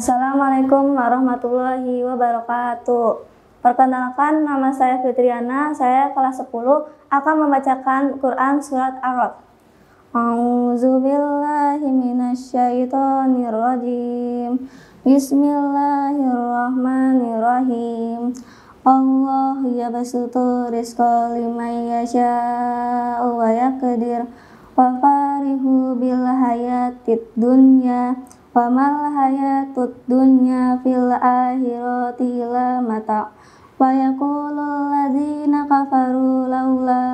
Assalamualaikum warahmatullahi wabarakatuh. Perkenalkan nama saya Fitriana, saya kelas 10 akan membacakan Quran surat Arab. A'udzubillahi minasyaitonirrajim. Bismillahirrahmanirrahim. Allah yabsutu rizqa liman yasha'u wa yaqdir wa farihu bil hayatid dunya wa mal hayatud dunya fil akhirati la mata' wa yaqulul ladzina kafaru laula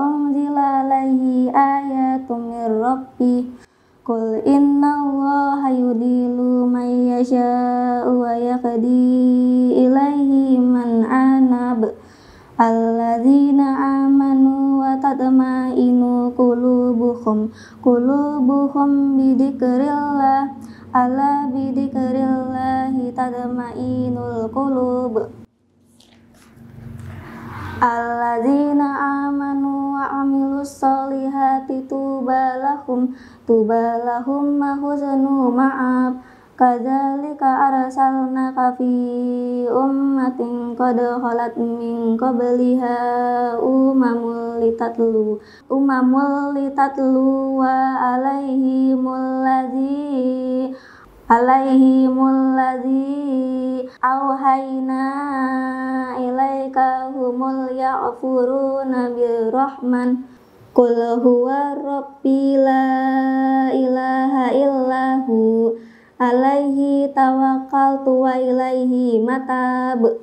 unzila alaihi ayatun mir rabbi Qul allaha yudilu man yasha'u wa yaqdi ilaihi man anab al qulubuhum qulubuhum bidikrillah ala bidikrillah tadmainul qulub Alladzina amanu wa amilus solihati tubalahum tubalahum ma'husanu ma'ab Kadzalika arsalnaka fi ummatin qad khalat min qabliha umamul litatlu umamul litatlu wa alaihimul ladzi alaihimul ladzi auhayna ilaika humul ya'furuna bir rahman Qul huwa rabbi la ilaha alaihi tawakkaltu wa ilaihi matab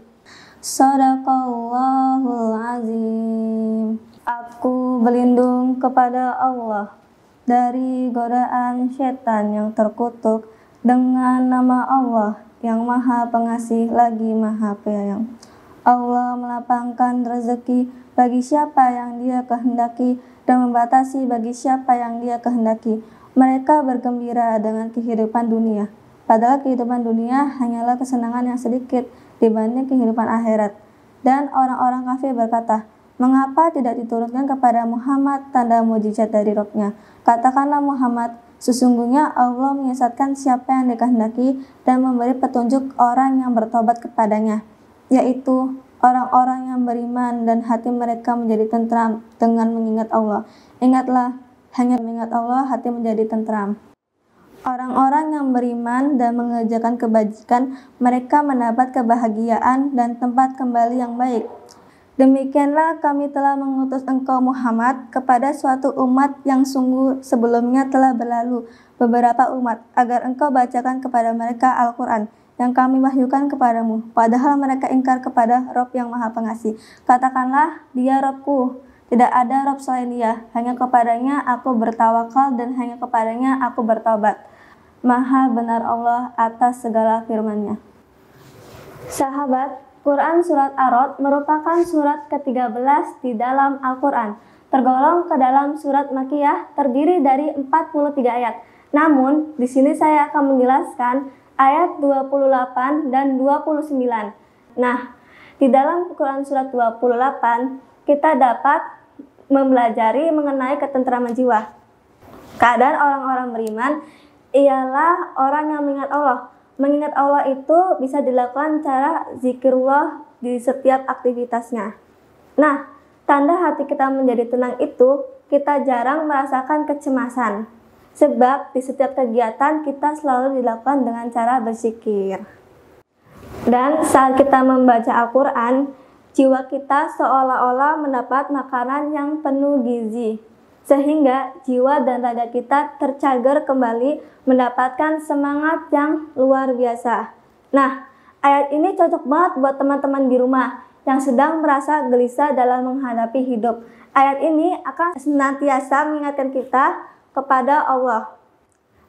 Sadaqallahul azim Aku berlindung kepada Allah dari godaan setan yang terkutuk dengan nama Allah yang maha pengasih lagi maha penyayang. Allah melapangkan rezeki bagi siapa yang dia kehendaki dan membatasi bagi siapa yang dia kehendaki mereka bergembira dengan kehidupan dunia, padahal kehidupan dunia hanyalah kesenangan yang sedikit dibanding kehidupan akhirat. Dan orang-orang kafir berkata, Mengapa tidak diturunkan kepada Muhammad tanda mujizat dari rohnya? Katakanlah Muhammad, sesungguhnya Allah menyesatkan siapa yang dikehendaki dan memberi petunjuk orang yang bertobat kepadanya, yaitu orang-orang yang beriman dan hati mereka menjadi tentram dengan mengingat Allah. Ingatlah, hanya mengingat Allah, hati menjadi tentram. Orang-orang yang beriman dan mengerjakan kebajikan, mereka mendapat kebahagiaan dan tempat kembali yang baik. Demikianlah kami telah mengutus engkau Muhammad kepada suatu umat yang sungguh sebelumnya telah berlalu beberapa umat agar engkau bacakan kepada mereka Al-Quran yang kami wahyukan kepadamu padahal mereka ingkar kepada Rob yang maha pengasih. Katakanlah dia Robku tidak ada Rob selain dia, hanya kepadanya aku bertawakal dan hanya kepadanya aku bertobat. Maha benar Allah atas segala firman-Nya. Sahabat, Quran Surat Arad merupakan surat ke-13 di dalam Al-Quran. Tergolong ke dalam surat Makiyah terdiri dari 43 ayat. Namun, di sini saya akan menjelaskan ayat 28 dan 29. Nah, di dalam Quran Surat 28 kita dapat mempelajari mengenai ketentraman jiwa. Keadaan orang-orang beriman ialah orang yang mengingat Allah. Mengingat Allah itu bisa dilakukan cara zikirullah di setiap aktivitasnya. Nah, tanda hati kita menjadi tenang itu kita jarang merasakan kecemasan. Sebab di setiap kegiatan kita selalu dilakukan dengan cara berzikir. Dan saat kita membaca Al-Quran, Jiwa kita seolah-olah mendapat makanan yang penuh gizi, sehingga jiwa dan raga kita tercagar kembali mendapatkan semangat yang luar biasa. Nah, ayat ini cocok banget buat teman-teman di rumah yang sedang merasa gelisah dalam menghadapi hidup. Ayat ini akan senantiasa mengingatkan kita kepada Allah,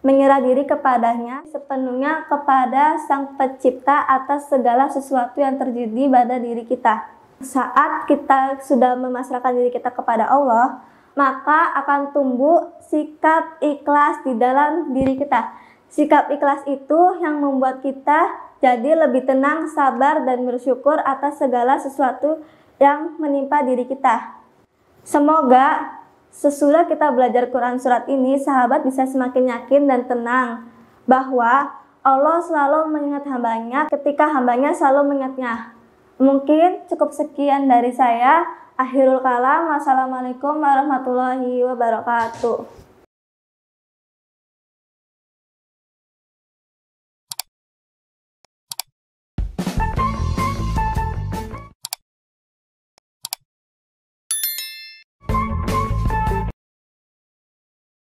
menyerah diri kepadanya sepenuhnya kepada Sang Pencipta atas segala sesuatu yang terjadi pada diri kita. Saat kita sudah memasrahkan diri kita kepada Allah, maka akan tumbuh sikap ikhlas di dalam diri kita. Sikap ikhlas itu yang membuat kita jadi lebih tenang, sabar, dan bersyukur atas segala sesuatu yang menimpa diri kita. Semoga sesudah kita belajar Quran Surat ini, sahabat bisa semakin yakin dan tenang bahwa Allah selalu mengingat hambanya ketika hambanya selalu mengingatnya. Mungkin cukup sekian dari saya. Akhirul kalam. Wassalamualaikum warahmatullahi wabarakatuh.